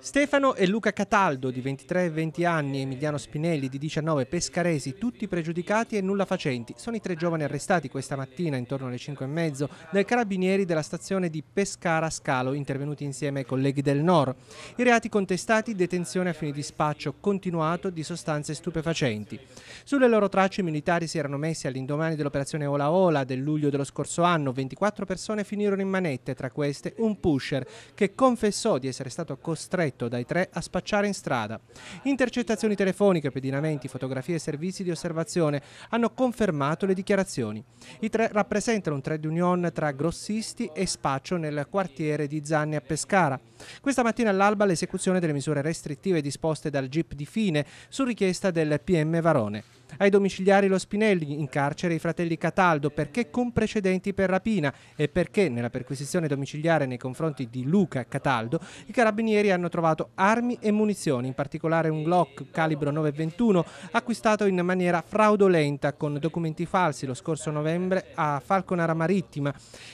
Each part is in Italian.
Stefano e Luca Cataldo, di 23 e 20 anni, e Emiliano Spinelli, di 19, pescaresi, tutti pregiudicati e nulla facenti, sono i tre giovani arrestati questa mattina, intorno alle 5 e mezzo, dai carabinieri della stazione di Pescara Scalo, intervenuti insieme ai colleghi del Nord. I reati contestati, detenzione a fini di spaccio continuato di sostanze stupefacenti. Sulle loro tracce i militari si erano messi all'indomani dell'operazione Ola Ola del luglio dello scorso anno, 24 persone finirono in manette, tra queste un pusher, che confessò di essere stato costretto costretto dai tre a spacciare in strada. Intercettazioni telefoniche, pedinamenti, fotografie e servizi di osservazione hanno confermato le dichiarazioni. I tre rappresentano un trade union tra grossisti e spaccio nel quartiere di Zanni a Pescara. Questa mattina all'alba l'esecuzione delle misure restrittive disposte dal GIP di Fine su richiesta del PM Varone. Ai domiciliari lo Spinelli, in carcere i fratelli Cataldo perché con precedenti per rapina e perché nella perquisizione domiciliare nei confronti di Luca Cataldo i carabinieri hanno trovato armi e munizioni, in particolare un Glock calibro 921 acquistato in maniera fraudolenta con documenti falsi lo scorso novembre a Falconara Marittima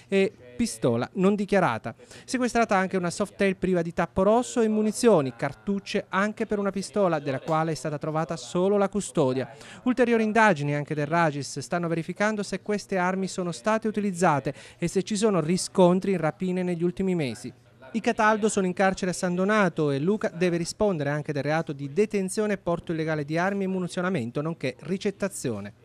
e pistola non dichiarata. Sequestrata anche una softail priva di tappo rosso e munizioni, cartucce anche per una pistola, della quale è stata trovata solo la custodia. Ulteriori indagini anche del Ragis stanno verificando se queste armi sono state utilizzate e se ci sono riscontri in rapine negli ultimi mesi. I Cataldo sono in carcere a San Donato e Luca deve rispondere anche del reato di detenzione e porto illegale di armi e munizionamento, nonché ricettazione.